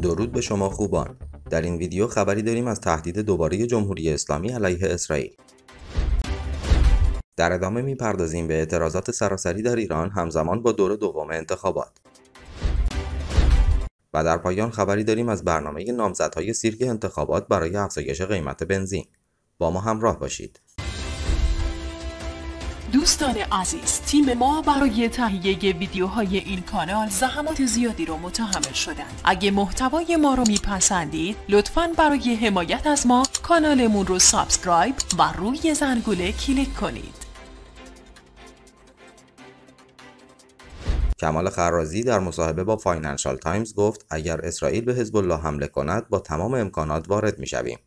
درود به شما خوبان در این ویدیو خبری داریم از تهدید دوباره جمهوری اسلامی علیه اسرائیل در ادامه میپردازیم به اعتراضات سراسری در ایران همزمان با دور دوم انتخابات و در پایان خبری داریم از برنامه نامزدهای سیرک انتخابات برای افزایش قیمت بنزین با ما همراه باشید دوستان عزیز تیم ما برای تهیه ویدیوهای این کانال زحمات زیادی رو متحمل شدند اگه محتوای ما رو میپسندید لطفا برای حمایت از ما کانالمون رو سابسکرایب و روی زنگوله کلیک کنید کمال خرازی در مصاحبه با فاینانشال تایمز گفت اگر اسرائیل به حزب الله حمله کند با تمام امکانات وارد می‌شویم.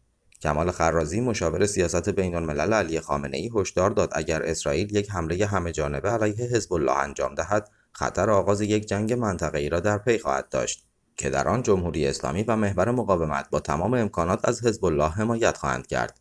کمال خرازی مشاور سیاست بین الملل علی خامنه ای هشدار داد اگر اسرائیل یک حمله همه جانبه علیه حزب الله انجام دهد خطر آغاز یک جنگ ای را در پی خواهد داشت که در آن جمهوری اسلامی و محور مقاومت با تمام امکانات از حزب الله حمایت خواهند کرد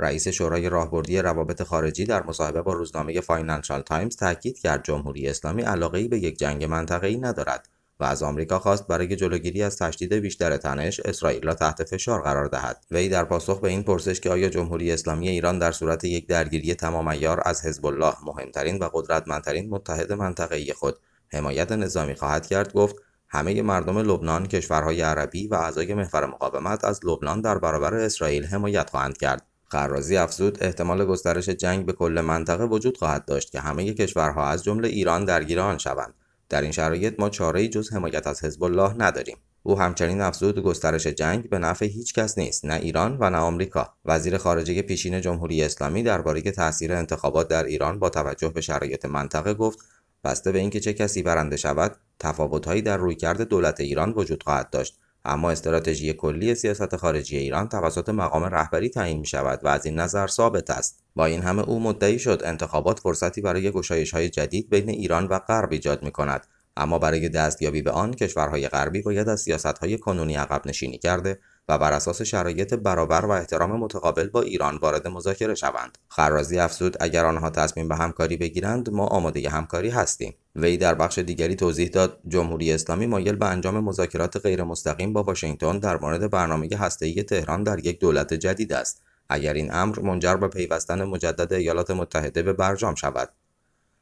رئیس شورای راهبردی روابط خارجی در مصاحبه با روزنامه فاینانشال تایمز تاکید کرد جمهوری اسلامی علاقه ای به یک جنگ ای ندارد و از آمریکا خواست برای جلوگیری از تشدید بیشتر تنش اسرائیل را تحت فشار قرار دهد وی در پاسخ به این پرسش که آیا جمهوری اسلامی ایران در صورت یک درگیری تمام از حزب الله مهمترین و قدرتمندترین متحد منطقه‌ای خود حمایت نظامی خواهد کرد گفت همه مردم لبنان کشورهای عربی و اعضای محور مقاومت از لبنان در برابر اسرائیل حمایت خواهند کرد خرازی افزود احتمال گسترش جنگ به کل منطقه وجود خواهد داشت که همه کشورها از جمله ایران درگیر آن شوند در این شرایط ما چاره‌ای جز حمایت از حزب الله نداریم او همچنین افزود گسترش جنگ به نفع هیچ کس نیست نه ایران و نه آمریکا وزیر خارجه پیشین جمهوری اسلامی درباره تاثیر انتخابات در ایران با توجه به شرایط منطقه گفت بسته به اینکه چه کسی برنده شود تفاوتهایی در رویکرد دولت ایران وجود خواهد داشت اما استراتژی کلی سیاست خارجی ایران توسط مقام رهبری تعیین می شود و از این نظر ثابت است با این همه او مدعی شد انتخابات فرصتی برای گشایش های جدید بین ایران و غرب ایجاد می کند اما برای دستیابی به آن کشورهای غربی باید از های کنونی عقب نشینی کرده و بر اساس شرایط برابر و احترام متقابل با ایران وارد مذاکره شوند خرازی افزود اگر آنها تصمیم به همکاری بگیرند ما آماده همکاری هستیم وی در بخش دیگری توضیح داد جمهوری اسلامی مایل به انجام مذاکرات غیرمستقیم با واشنگتن در مورد برنامه هسته‌ای تهران در یک دولت جدید است اگر این امر منجر به پیوستن مجدد ایالات متحده به برجام شود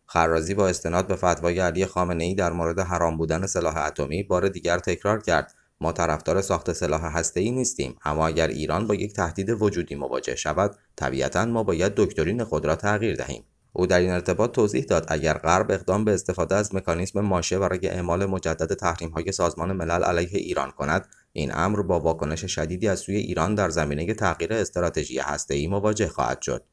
خرازی با استناد به فتوای علی خامنه ای در مورد حرام بودن سلاح اتمی بار دیگر تکرار کرد ما طرفدار ساخت سلاح ای نیستیم اما اگر ایران با یک تهدید وجودی مواجه شود طبیعتا ما باید دکترین خود را تغییر دهیم او در این ارتباط توضیح داد اگر غرب اقدام به استفاده از مکانیسم ماشه برای اعمال مجدد تحریم های سازمان ملل علیه ایران کند این امر با واکنش شدیدی از سوی ایران در زمینه تغییر استراتژی ای مواجه خواهد شد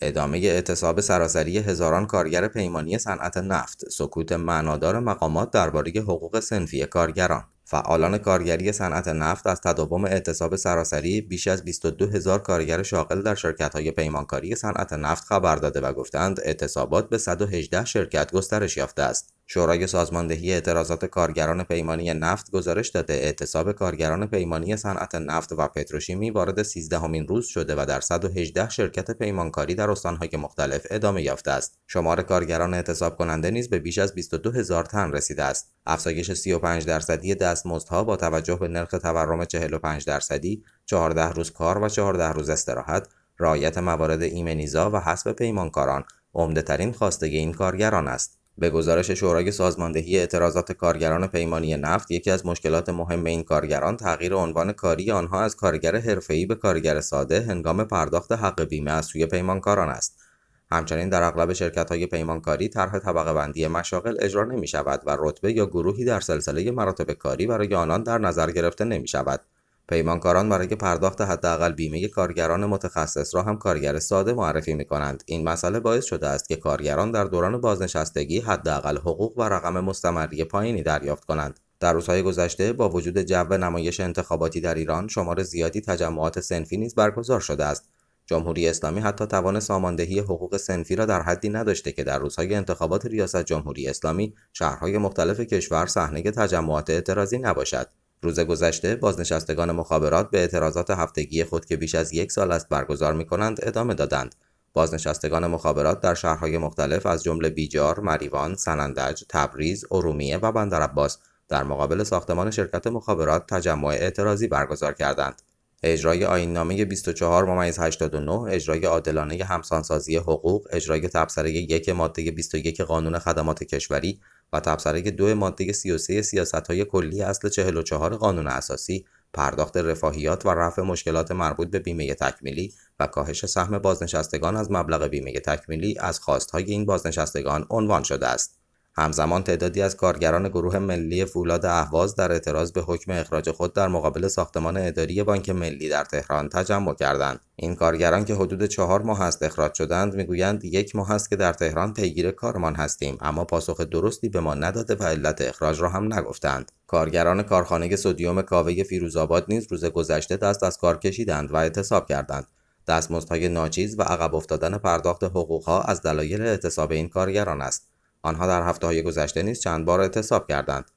ادامه اعتصاب سراسری هزاران کارگر پیمانی صنعت نفت سکوت معنادار مقامات درباره حقوق سنفی کارگران فعالان کارگری صنعت نفت از تداوم اعتصاب سراسری بیش از 22 هزار کارگر شاغل در های پیمانکاری صنعت نفت خبر داده و گفتند اعتصابات به 118 شرکت گسترش یافته است. شورای سازماندهی اعتراضات کارگران پیمانی نفت گزارش داده اعتصاب کارگران پیمانی صنعت نفت و پتروشیمی وارد همین روز شده و در 118 شرکت پیمانکاری در استانهای مختلف ادامه یافته است شمار کارگران اعتصاب کننده نیز به بیش از 22 هزار تن رسیده است افزایش 35 درصدی دستمزدها با توجه به نرخ تورم 45 درصدی 14 روز کار و 14 روز استراحت رعایت موارد ایمنیزا و حسب پیمانکاران ترین خواسته این کارگران است به گزارش شورای سازماندهی اعتراضات کارگران پیمانی نفت یکی از مشکلات مهم این کارگران تغییر عنوان کاری آنها از کارگر حرفه‌ای به کارگر ساده هنگام پرداخت حق بیمه از سوی پیمانکاران است همچنین در اغلب شرکت های پیمانکاری طرح طبقه بندی مشاغل اجرا نمی شود و رتبه یا گروهی در سلسله مراتب کاری برای آنان در نظر گرفته نمی شود پیمانکاران برای پرداخت حداقل بیمه کارگران متخصص را هم کارگر ساده معرفی می کنند. این مسئله باعث شده است که کارگران در دوران بازنشستگی حداقل حقوق و رقم مستمری پایینی دریافت کنند. در روزهای گذشته با وجود جو نمایش انتخاباتی در ایران شمار زیادی تجمعات سنفی نیز برگزار شده است جمهوری اسلامی حتی توان ساماندهی حقوق سنفی را در حدی نداشته که در روزهای انتخابات ریاست جمهوری اسلامی شهرهای مختلف کشور صحنه تجمعات اعتراضی نباشد روز گذشته بازنشستگان مخابرات به اعتراضات هفتگی خود که بیش از یک سال است برگزار می کنند ادامه دادند. بازنشستگان مخابرات در شهرهای مختلف از جمله بیجار، مریوان، سنندج، تبریز، ارومیه و بندرعباس در مقابل ساختمان شرکت مخابرات تجمع اعتراضی برگزار کردند. اجرای نامه 24 ممیز 89 اجرای عادلانه همسانسازی حقوق اجرای تبصره یک ماده 21 قانون خدمات کشوری و تبصره دو ماده 33 سیاست های کلی اصل 44 قانون اساسی پرداخت رفاهیات و رفع مشکلات مربوط به بیمه تکمیلی و کاهش سهم بازنشستگان از مبلغ بیمه تکمیلی از خواستهای این بازنشستگان عنوان شده است. همزمان تعدادی از کارگران گروه ملی فولاد اهواز در اعتراض به حکم اخراج خود در مقابل ساختمان اداری بانک ملی در تهران تجمع کردند این کارگران که حدود چهار ماه است اخراج شدند میگویند یک ماه است که در تهران پیگیر کارمان هستیم اما پاسخ درستی به ما نداده و علت اخراج را هم نگفتند کارگران کارخانه سودیوم کاوه فیروزآباد نیز روز گذشته دست از کار کشیدند و اعتصاب کردند دستمزدهای ناچیز و عقب افتادن پرداخت حقوقها از دلایل اعتصاب این کارگران است آنها در هفته های گذشته نیز چند بار اعتصاب کردند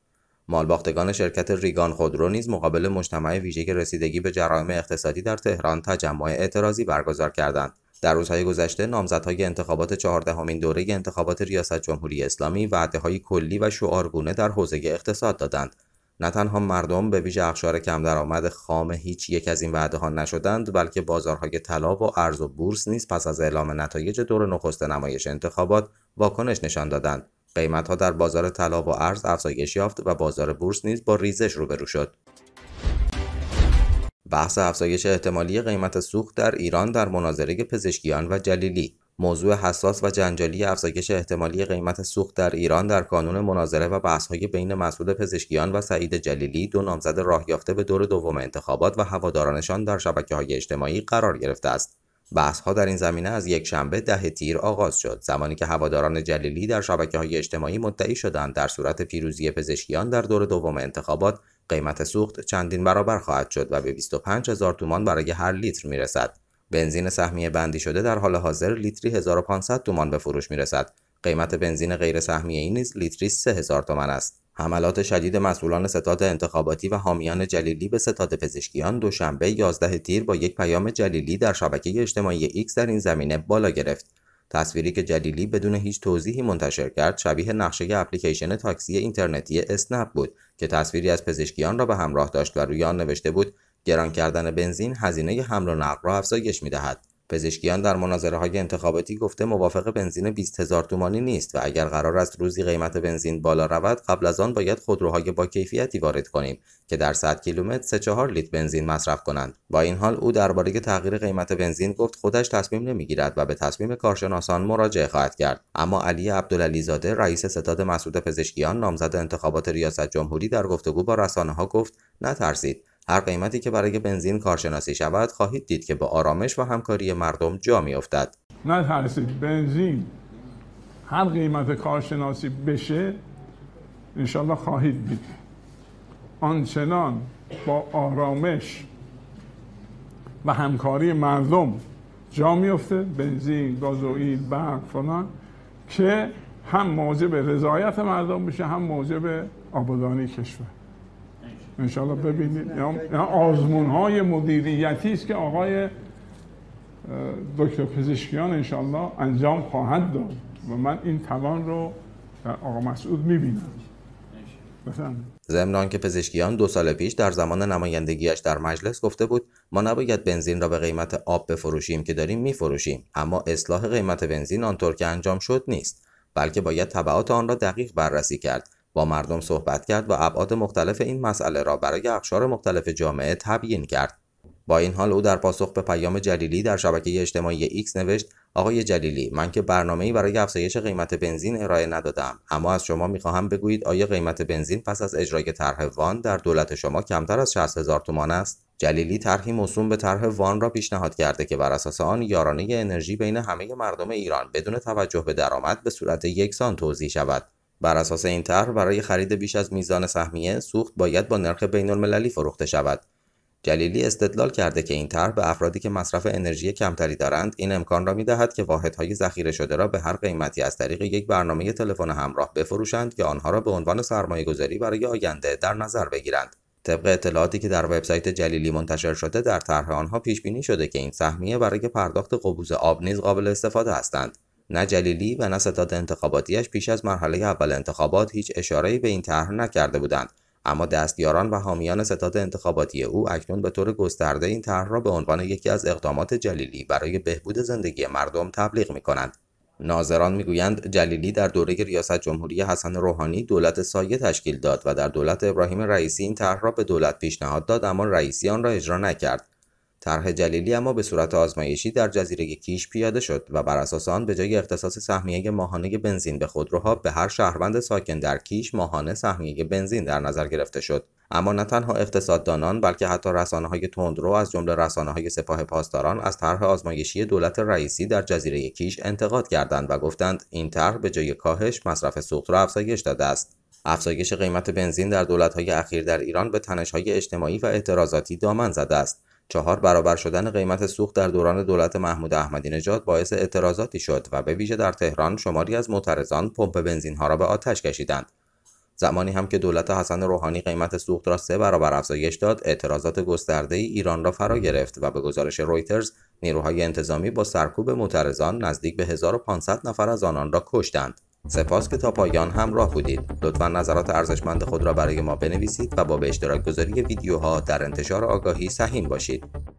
مالباختگان شرکت ریگان خودرو نیز مقابل مجتمع ویژه رسیدگی به جرائم اقتصادی در تهران تجمع اعتراضی برگزار کردند در روزهای گذشته نامزدهای انتخابات چهاردهمین دوره انتخابات ریاست جمهوری اسلامی های کلی و شعارگونه در حوزه اقتصاد دادند نه تنها مردم به ویژه اخشار کم درآمد خام هیچ یک از این وعده ها نشدند بلکه بازارهای طلا و ارز و بورس نیز پس از اعلام نتایج دور نخست نمایش انتخابات واکنش نشان دادند قیمت ها در بازار طلا و ارز افزایش یافت و بازار بورس نیز با ریزش روبرو شد بحث افزایش احتمالی قیمت سوخت در ایران در مناظره پزشکیان و جلیلی موضوع حساس و جنجالی افزایش احتمالی قیمت سوخت در ایران در کانون مناظره و بحث‌های بین مسعود پزشکیان و سعید جلیلی دو نامزد راهیافته به دور دوم انتخابات و هوادارانشان در های اجتماعی قرار گرفته است. ها در این زمینه از یک شنبه ده تیر آغاز شد زمانی که هواداران جلیلی در های اجتماعی مدعی شدند در صورت پیروزی پزشکیان در دور دوم انتخابات قیمت سوخت چندین برابر خواهد شد و به 25 هزار تومان برای هر لیتر رسد. بنزین سهمیه بندی شده در حال حاضر لیتری 1500 تومان به فروش میرسد. قیمت بنزین غیر سهمیه ای نیز لیتری 3000 تومان است. حملات شدید مسئولان ستاد انتخاباتی و حامیان جلیلی به ستاد پزشکیان دوشنبه 11 تیر با یک پیام جلیلی در شبکه اجتماعی ایکس در این زمینه بالا گرفت. تصویری که جلیلی بدون هیچ توضیحی منتشر کرد شبیه نقشه اپلیکیشن تاکسی اینترنتی اسنپ بود که تصویری از پزشکیان را به همراه داشت و روی آن نوشته بود گران کردن بنزین هزینه حمل و نقل را افزایش میدهد پزشکیان در مناظره های انتخاباتی گفته موافق بنزین 20 هزار تومانی نیست و اگر قرار است روزی قیمت بنزین بالا رود قبل از آن باید خودروهای با کیفیتی وارد کنیم که در 100 کیلومتر 3 4 لیتر بنزین مصرف کنند با این حال او درباره تغییر قیمت بنزین گفت خودش تصمیم نمیگیرد و به تصمیم کارشناسان مراجعه خواهد کرد اما علی عبدالعلی رئیس ستاد مسعود پزشکیان نامزد انتخابات ریاست جمهوری در گفتگو با رسانه ها گفت نترسید هر قیمتی که برای بنزین کارشناسی شود خواهید دید که به آرامش و همکاری مردم جا میافتد نترسید بنزین هر قیمت کارشناسی بشه انشالله خواهید دید آنچنان با آرامش و همکاری مردم جا میفته بنزین گازوئیل برق فلان که هم موجب رضایت مردم بشه هم موجب آبادانی کشور انشالله ببینید یعنی- یعنی آزمون های مدیریتی است که آقای دکتر پزشکیان انشالله انجام خواهد داد و من این توان رو در آقا مسعود میبینم زمنان که پزشکیان دو سال پیش در زمان نمایندگیش در مجلس گفته بود ما نباید بنزین را به قیمت آب بفروشیم که داریم میفروشیم اما اصلاح قیمت بنزین آنطور که انجام شد نیست بلکه باید تبعات آن را دقیق بررسی کرد با مردم صحبت کرد و ابعاد مختلف این مسئله را برای اقشار مختلف جامعه تبیین کرد با این حال او در پاسخ به پیام جلیلی در شبکه اجتماعی ایکس نوشت آقای جلیلی من که برنامه ای برای افزایش قیمت بنزین ارائه ندادم اما از شما میخواهم بگویید آیا قیمت بنزین پس از اجرای طرح وان در دولت شما کمتر از 60 هزار تومان است جلیلی طرحی موسوم به طرح وان را پیشنهاد کرده که بر اساس آن یارانه انرژی بین همه مردم ایران بدون توجه به درآمد به صورت یکسان توضیح شود بر اساس این طرح برای خرید بیش از میزان سهمیه سوخت باید با نرخ بین المللی فروخته شود جلیلی استدلال کرده که این طرح به افرادی که مصرف انرژی کمتری دارند این امکان را میدهد که واحدهای ذخیره شده را به هر قیمتی از طریق یک برنامه تلفن همراه بفروشند یا آنها را به عنوان سرمایه گذاری برای آینده در نظر بگیرند طبق اطلاعاتی که در وبسایت جلیلی منتشر شده در طرح آنها پیش بینی شده که این سهمیه برای پرداخت قبوز آب نیز قابل استفاده هستند نه جلیلی و نه ستاد انتخاباتیش پیش از مرحله اول انتخابات هیچ اشاره‌ای به این طرح نکرده بودند اما دستیاران و حامیان ستاد انتخاباتی او اکنون به طور گسترده این طرح را به عنوان یکی از اقدامات جلیلی برای بهبود زندگی مردم تبلیغ می کنند. ناظران میگویند جلیلی در دوره ریاست جمهوری حسن روحانی دولت سایه تشکیل داد و در دولت ابراهیم رئیسی این طرح را به دولت پیشنهاد داد اما رئیسی آن را اجرا نکرد طرح جلیلی اما به صورت آزمایشی در جزیره کیش پیاده شد و بر اساس آن به جای اختصاص سهمیه ماهانه بنزین به خودروها به هر شهروند ساکن در کیش ماهانه سهمیه بنزین در نظر گرفته شد اما نه تنها اقتصاددانان بلکه حتی رسانه های تندرو از جمله رسانه های سپاه پاسداران از طرح آزمایشی دولت رئیسی در جزیره کیش انتقاد کردند و گفتند این طرح به جای کاهش مصرف سوخت را افزایش داده است افزایش قیمت بنزین در دولت‌های اخیر در ایران به تنش‌های اجتماعی و اعتراضاتی دامن زده است چهار برابر شدن قیمت سوخت در دوران دولت محمود احمدی نژاد باعث اعتراضاتی شد و به ویژه در تهران شماری از معترضان پمپ بنزین ها را به آتش کشیدند زمانی هم که دولت حسن روحانی قیمت سوخت را سه برابر افزایش داد اعتراضات گسترده ای ایران را فرا گرفت و به گزارش رویترز نیروهای انتظامی با سرکوب معترضان نزدیک به 1500 نفر از آنان را کشتند سپاس که تا پایان همراه بودید لطفا نظرات ارزشمند خود را برای ما بنویسید و با به اشتراک گذاری ویدیوها در انتشار آگاهی سهیم باشید